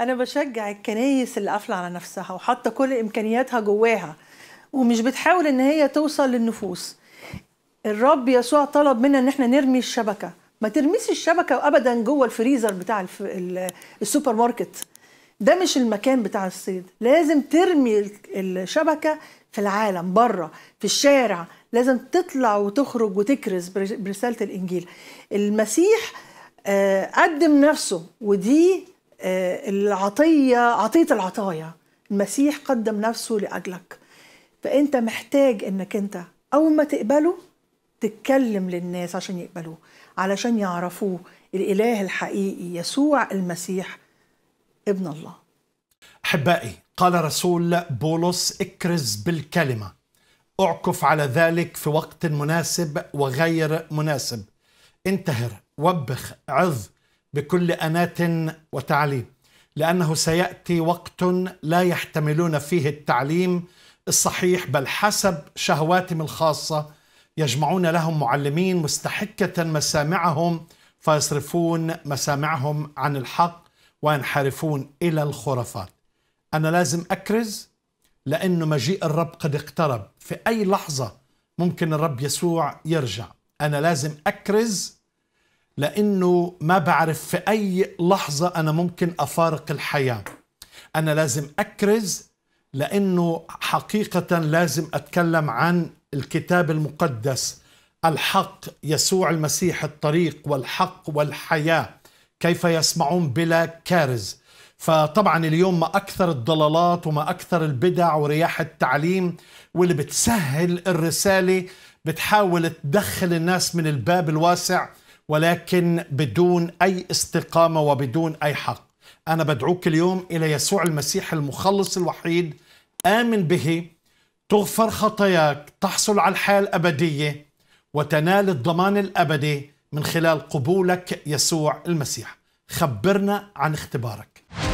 انا بشجع الكنايس اللي قافله على نفسها وحاطه كل امكانياتها جواها ومش بتحاول ان هي توصل للنفوس الرب يسوع طلب منا ان احنا نرمي الشبكه ما ترميش الشبكه ابدا جوه الفريزر بتاع السوبر ماركت ده مش المكان بتاع الصيد لازم ترمي الشبكه في العالم بره في الشارع لازم تطلع وتخرج وتكرز برساله الانجيل المسيح آه، قدم نفسه ودي آه، العطية عطية العطايا المسيح قدم نفسه لأجلك فأنت محتاج أنك أنت أول ما تقبله تتكلم للناس عشان يقبلوه علشان يعرفوه الإله الحقيقي يسوع المسيح ابن الله أحبائي قال رسول بولس اكرز بالكلمة اعكف على ذلك في وقت مناسب وغير مناسب انتهر وبخ عظ بكل أناة وتعليم لأنه سيأتي وقت لا يحتملون فيه التعليم الصحيح بل حسب شهواتهم الخاصة يجمعون لهم معلمين مستحكة مسامعهم فيصرفون مسامعهم عن الحق وينحرفون إلى الخرافات أنا لازم أكرز لأنه مجيء الرب قد اقترب في أي لحظة ممكن الرب يسوع يرجع أنا لازم أكرز لأنه ما بعرف في أي لحظة أنا ممكن أفارق الحياة أنا لازم أكرز لأنه حقيقة لازم أتكلم عن الكتاب المقدس الحق يسوع المسيح الطريق والحق والحياة كيف يسمعون بلا كارز فطبعا اليوم ما أكثر الضلالات وما أكثر البدع ورياح التعليم واللي بتسهل الرسالة بتحاول تدخل الناس من الباب الواسع ولكن بدون أي استقامة وبدون أي حق أنا بدعوك اليوم إلى يسوع المسيح المخلص الوحيد آمن به تغفر خطاياك تحصل على الحياة الأبدية وتنال الضمان الأبدي من خلال قبولك يسوع المسيح خبرنا عن اختبارك